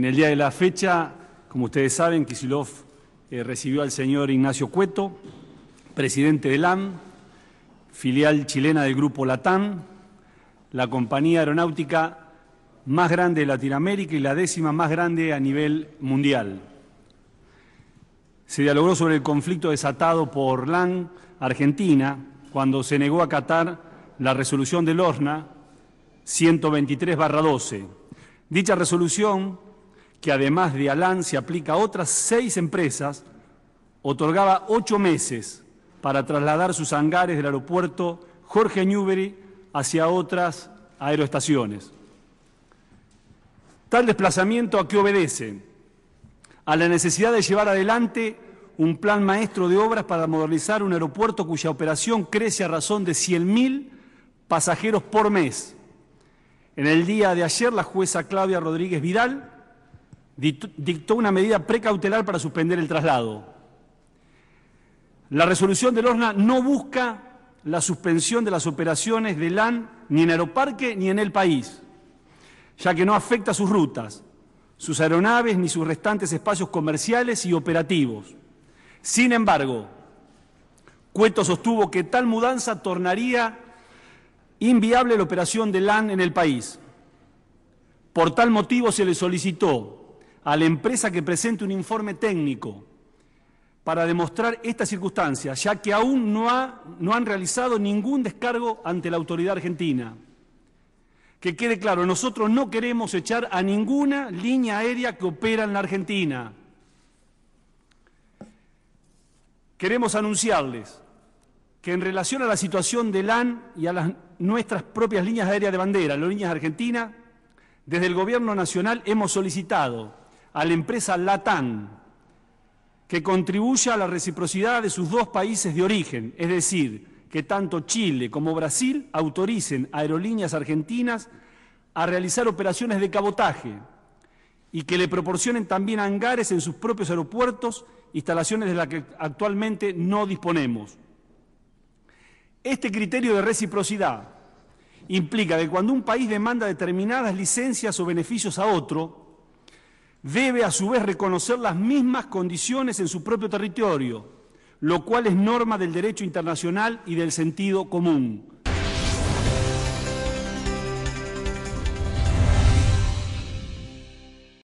En el día de la fecha, como ustedes saben, Kisilov eh, recibió al señor Ignacio Cueto, presidente de LAN, filial chilena del grupo LATAM, la compañía aeronáutica más grande de Latinoamérica y la décima más grande a nivel mundial. Se dialogó sobre el conflicto desatado por LAN Argentina cuando se negó a acatar la resolución del OSNA 123-12. Dicha resolución que además de Alán se aplica a otras seis empresas, otorgaba ocho meses para trasladar sus hangares del aeropuerto Jorge Newbery hacia otras aeroestaciones. Tal desplazamiento a qué obedece? A la necesidad de llevar adelante un plan maestro de obras para modernizar un aeropuerto cuya operación crece a razón de 100.000 pasajeros por mes. En el día de ayer, la jueza Claudia Rodríguez Vidal dictó una medida precautelar para suspender el traslado. La resolución del ORNA no busca la suspensión de las operaciones de LAN ni en Aeroparque ni en el país, ya que no afecta sus rutas, sus aeronaves ni sus restantes espacios comerciales y operativos. Sin embargo, Cueto sostuvo que tal mudanza tornaría inviable la operación de LAN en el país. Por tal motivo se le solicitó a la empresa que presente un informe técnico para demostrar esta circunstancia, ya que aún no, no han realizado ningún descargo ante la autoridad argentina. Que quede claro, nosotros no queremos echar a ninguna línea aérea que opera en la Argentina. Queremos anunciarles que en relación a la situación de LAN y a las, nuestras propias líneas aéreas de bandera, las líneas argentinas, desde el Gobierno Nacional hemos solicitado a la empresa Latam, que contribuya a la reciprocidad de sus dos países de origen, es decir, que tanto Chile como Brasil autoricen a aerolíneas argentinas a realizar operaciones de cabotaje y que le proporcionen también hangares en sus propios aeropuertos, instalaciones de las que actualmente no disponemos. Este criterio de reciprocidad implica que cuando un país demanda determinadas licencias o beneficios a otro, debe a su vez reconocer las mismas condiciones en su propio territorio, lo cual es norma del derecho internacional y del sentido común.